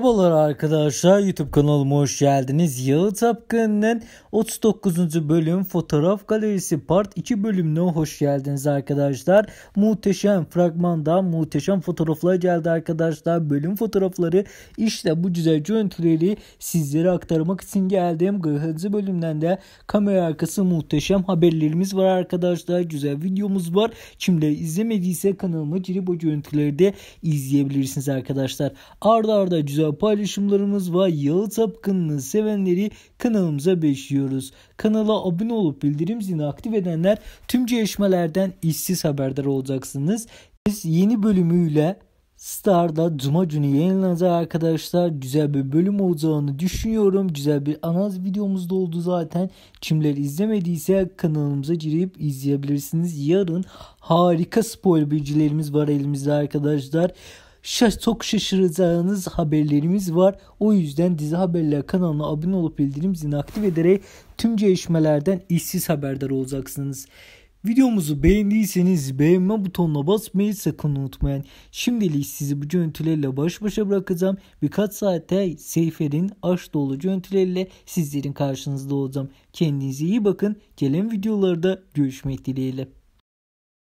Merhabalar arkadaşlar YouTube kanalıma hoş geldiniz. Yağı Tapkın'ın 39. bölüm fotoğraf galerisi part 2 bölümüne hoş geldiniz arkadaşlar. Muhteşem fragmanda muhteşem fotoğraflar geldi arkadaşlar. Bölüm fotoğrafları işte bu güzel görüntüleri sizlere aktarmak için geldim. 40. bölümden de kamera arkası muhteşem haberlerimiz var arkadaşlar. Güzel videomuz var. Kimler izlemediyse kanalıma girip o görüntüleri de izleyebilirsiniz arkadaşlar. Arda arda güzel güzel paylaşımlarımız ve Yalı tapkınını sevenleri kanalımıza beşliyoruz. Kanala abone olup bildirim zilini aktif edenler tüm gelişmelerden işsiz haberdar olacaksınız. Biz yeni bölümüyle Star'da Cuma günü yayınlanacak arkadaşlar. Güzel bir bölüm olacağını düşünüyorum. Güzel bir analiz videomuz da oldu zaten. Kimler izlemediyse kanalımıza girip izleyebilirsiniz. Yarın harika spoiler bilgilerimiz var elimizde arkadaşlar şaş çok şaşıracağınız haberlerimiz var. O yüzden Dizi Haberler kanalına abone olup bildirim zilini aktif ederek tüm gelişmelerden işsiz haberdar olacaksınız. Videomuzu beğendiyseniz beğenme butonuna basmayı sakın unutmayın. Şimdilik sizi bu görüntülerle baş başa bırakacağım. Birkaç saate Seyfer'in aşk dolu görüntülerle sizlerin karşınızda olacağım. Kendinize iyi bakın. Gelen videolarda görüşmek dileğiyle.